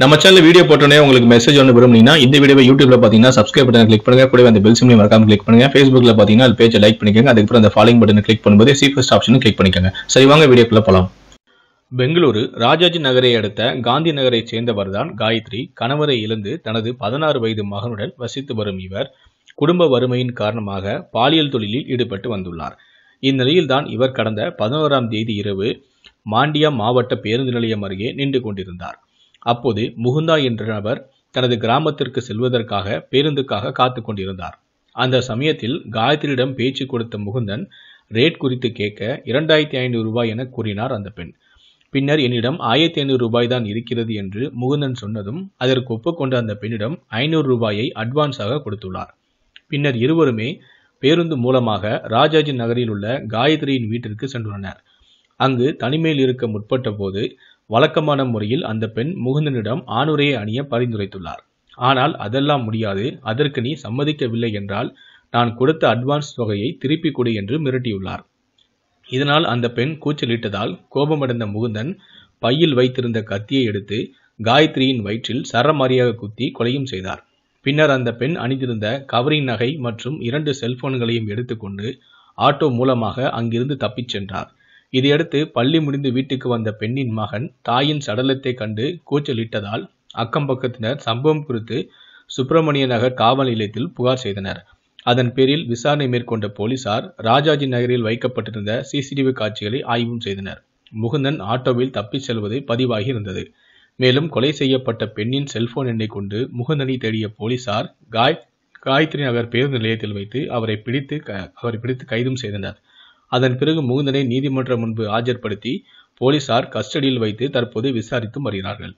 நம்ம channel video போட்டோன்னே உங்களுக்கு மெசேஜ் ஒன்று விரும்புனீங்கன்னா இந்த வீடியோ யூடியூப்ல பார்த்தீங்கன்னா சப்ஸ்கிரைப் பண்ணி கிளிக் பண்ணுங்க கூட அந்த பெல் சிம்லையும் மறக்காம கிளிக் பண்ணுங்க ஃபேஸ்புக்ல பார்த்தீங்கன்னா அது பேஜை லைக் பண்ணிக்கோங்க அதுக்கப்புறம் அந்த ஃபாலோ பட்டன் கிளிக் பண்ணும்போது சீஃபஸ்ட் ஆப்ஷன் கிளிக் பண்ணிக்கோங்க சரி வாங்க வீடியோக்குள்ள போகலாம் பெங்களூரு ராஜாஜி நகரை அடுத்த காந்தி நகரை சேர்ந்தவர் தான் காயத்ரி கணவரை இழந்து தனது பதினாறு வயது மகனுடன் வசித்து வரும் இவர் குடும்ப வறுமையின் காரணமாக பாலியல் தொழிலில் ஈடுபட்டு வந்துள்ளார் இந்நிலையில்தான் இவர் கடந்த பதினோராம் தேதி இரவு மாண்டியா மாவட்ட பேருந்து நிலையம் அருகே நின்று கொண்டிருந்தார் அப்போது முகுந்தா என்ற நபர் தனது கிராமத்திற்கு செல்வதற்காக பேருந்துக்காக காத்து கொண்டிருந்தார் அந்த சமயத்தில் காயத்ரியிடம் பேச்சு கொடுத்த முகுந்தன் ரேட் குறித்து கேட்க இரண்டாயிரத்தி ஐநூறு ரூபாய் என கூறினார் அந்த பெண் பின்னர் என்னிடம் ஆயிரத்தி ஐநூறு ரூபாய் தான் இருக்கிறது என்று முகுந்தன் சொன்னதும் அதற்கு ஒப்புக்கொண்ட அந்த பெண்ணிடம் ஐநூறு ரூபாயை அட்வான்ஸாக கொடுத்துள்ளார் பின்னர் இருவருமே பேருந்து மூலமாக ராஜாஜி நகரில் உள்ள காயத்ரியின் வீட்டிற்கு சென்றுள்ளனர் அங்கு தனிமையில் இருக்க முற்பட்ட போது வழக்கமான முறையில் அந்த பெண் முகுந்தனிடம் ஆணுரையை அணிய பரிந்துரைத்துள்ளார் ஆனால் அதெல்லாம் முடியாது அதற்கு நீ சம்மதிக்கவில்லை என்றால் நான் கொடுத்த அட்வான்ஸ் தொகையை திருப்பி கொடு என்று மிரட்டியுள்ளார் இதனால் அந்த பெண் கூச்சலிட்டதால் கோபமடைந்த முகுந்தன் பையில் வைத்திருந்த கத்தியை எடுத்து காயத்ரியின் வயிற்றில் சரமாரியாக குத்தி கொலையும் செய்தார் பின்னர் அந்த பெண் அணிந்திருந்த கவரின் நகை மற்றும் இரண்டு செல்போன்களையும் எடுத்துக்கொண்டு ஆட்டோ மூலமாக அங்கிருந்து தப்பிச் சென்றார் இதையடுத்து பள்ளி முடிந்து வீட்டுக்கு வந்த பெண்ணின் மகன் தாயின் சடலத்தை கண்டு கூச்சலிட்டதால் அக்கம் பக்கத்தினர் சம்பவம் குறித்து சுப்பிரமணிய நகர் காவல் நிலையத்தில் புகார் செய்தனர் அதன் பேரில் விசாரணை மேற்கொண்ட போலீசார் ராஜாஜி நகரில் வைக்கப்பட்டிருந்த சிசிடிவி காட்சிகளை ஆய்வும் செய்தனர் முகுந்தன் ஆட்டோவில் தப்பிச் செல்வது பதிவாகி இருந்தது மேலும் கொலை செய்யப்பட்ட பெண்ணின் செல்போன் எண்ணை கொண்டு முகுந்தனை தேடிய போலீசார் காய் காயத்ரி நகர் பேருந்து நிலையத்தில் வைத்து அவரை பிடித்து அவரை பிடித்து கைதும் செய்தனர் அதன் பிறகு முகுந்தனை நீதிமன்றம் முன்பு ஆஜர்படுத்தி போலீசார் கஸ்டடியில் வைத்து தற்போது விசாரித்து வருகிறார்கள்